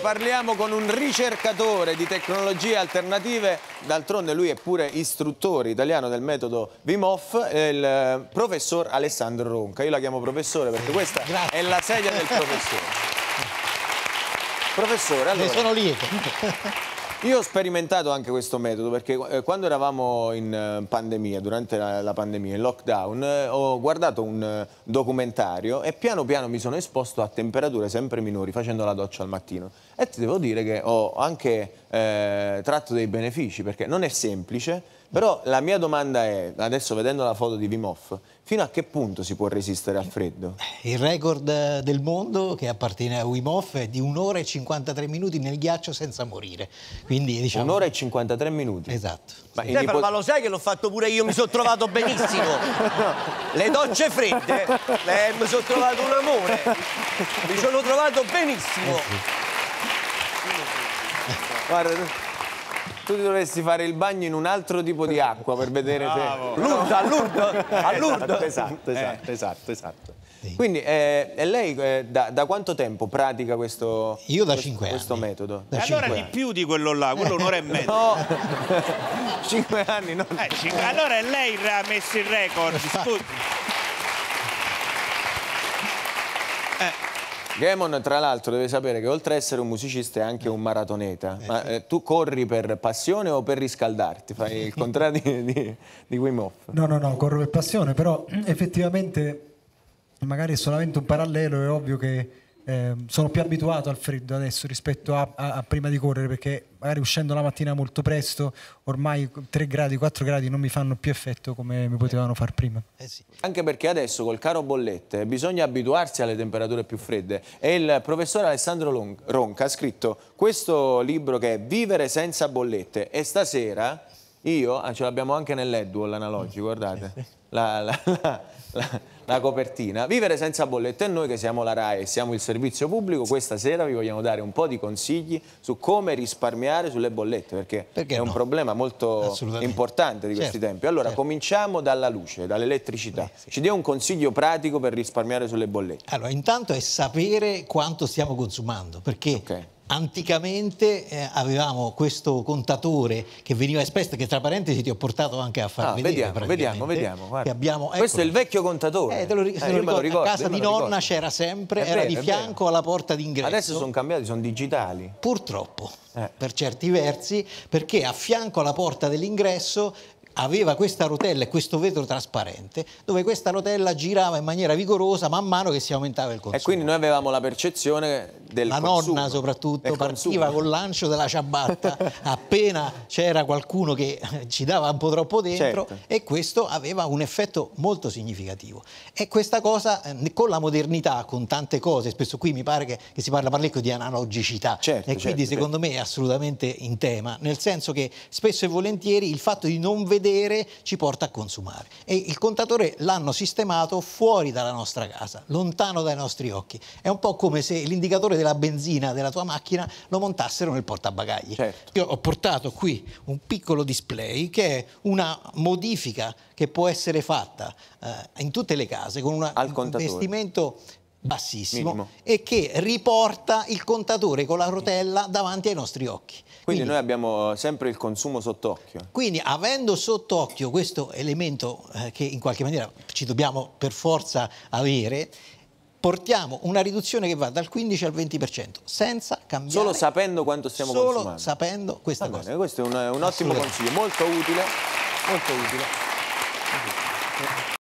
parliamo con un ricercatore di tecnologie alternative, d'altronde lui è pure istruttore italiano del metodo VIMOF, il eh, professor Alessandro Ronca. Io la chiamo professore perché questa Grazie. è la sedia del professore. professore, allora... Ne sono lieto. Io ho sperimentato anche questo metodo perché eh, quando eravamo in eh, pandemia, durante la, la pandemia, in lockdown, eh, ho guardato un eh, documentario e piano piano mi sono esposto a temperature sempre minori facendo la doccia al mattino. E ti devo dire che ho anche eh, tratto dei benefici perché non è semplice, però la mia domanda è, adesso vedendo la foto di Vimoff, fino a che punto si può resistere al freddo? Il record del mondo che appartiene a Wimoff è di un'ora e 53 minuti nel ghiaccio senza morire. Quindi, diciamo... Un'ora e 53 minuti? Esatto. Ma, sì. Dai, ma lo sai che l'ho fatto pure io, mi sono trovato benissimo. Le docce fredde, eh, mi sono trovato un amore. Mi sono trovato benissimo. Eh sì. Guarda tu dovresti fare il bagno in un altro tipo di acqua per vedere Bravo. se... L'urda, all'urda, all'urda. Esatto, esatto, eh. esatto, esatto, esatto. Sì. Quindi eh, lei eh, da, da, quanto tempo pratica questo, Io da questo, questo metodo? Da allora di più di quello là, quello un'ora e mezza. No, cinque anni no. Eh, allora lei ha messo il record, esatto. scusi. Gamon, tra l'altro, deve sapere che oltre ad essere un musicista è anche un maratoneta. Eh, Ma eh, tu corri per passione o per riscaldarti? Fai il contrario di, di, di Wim Hof. No, no, no, corro per passione, però effettivamente magari è solamente un parallelo, è ovvio che eh, sono più abituato al freddo adesso rispetto a, a, a, prima di correre perché magari uscendo la mattina molto presto ormai 3 gradi, 4 gradi non mi fanno più effetto come mi potevano far prima. Eh sì. Anche perché adesso col caro bollette bisogna abituarsi alle temperature più fredde e il professor Alessandro Long Ronca ha scritto questo libro che è Vivere senza bollette e stasera io, ah, ce l'abbiamo anche nell'Edwall analogico, guardate, eh la, la, la, la copertina. Vivere senza bollette e noi che siamo la RAE e siamo il servizio pubblico, questa sera vi vogliamo dare un po' di consigli su come risparmiare sulle bollette, perché, perché è un problema molto importante di questi certo, tempi. Allora, certo. cominciamo dalla luce, dall'elettricità. sì. Ci dia un consiglio pratico per risparmiare sulle bollette. Allora, intanto è sapere quanto stiamo consumando, perché... Okay anticamente eh, avevamo questo contatore che veniva espresso che tra parentesi ti ho portato anche a far ah, vedere vediamo vediamo vediamo guarda. abbiamo, ecco, questo è ecco il vecchio contatore eh, te lo, eh, te lo ricordo, ricordo, a casa di nonna c'era sempre, era di fianco alla porta d'ingresso. Adesso sono cambiati, sono digitali. Purtroppo, eh. per certi versi, perché a fianco alla porta dell'ingresso aveva questa rotella e questo vetro trasparente dove questa rotella girava in maniera vigorosa man mano che si aumentava il consumo. E quindi noi avevamo la percezione del La consumo, nonna soprattutto partiva consumo. col lancio della ciabatta appena c'era qualcuno che ci dava un po' troppo dentro certo. e questo aveva un effetto molto significativo. E questa cosa ehm, con la modernità, con tante cose, spesso qui mi pare che, che si parla parecchio di analogicità certo, e quindi certo, secondo certo. me è assolutamente in tema, nel senso che spesso e volentieri il fatto di non vedere vedere ci porta a consumare. E il contatore l'hanno sistemato fuori dalla nostra casa, lontano dai nostri occhi. È un po' come se l'indicatore della benzina della tua macchina lo montassero nel portabagagli. Certo. Io ho portato qui un piccolo display che è una modifica che può essere fatta eh, in tutte le case con un investimento bassissimo Minimo. e che riporta il contatore con la rotella davanti ai nostri occhi. Quindi, quindi noi abbiamo eh, sempre il consumo sott'occhio. Quindi avendo sott'occhio questo elemento eh, che in qualche maniera ci dobbiamo per forza avere, portiamo una riduzione che va dal 15 al 20% senza cambiare. Solo sapendo quanto stiamo solo consumando. Solo sapendo questa va cosa. questo è un, un ottimo consiglio, molto utile, molto utile.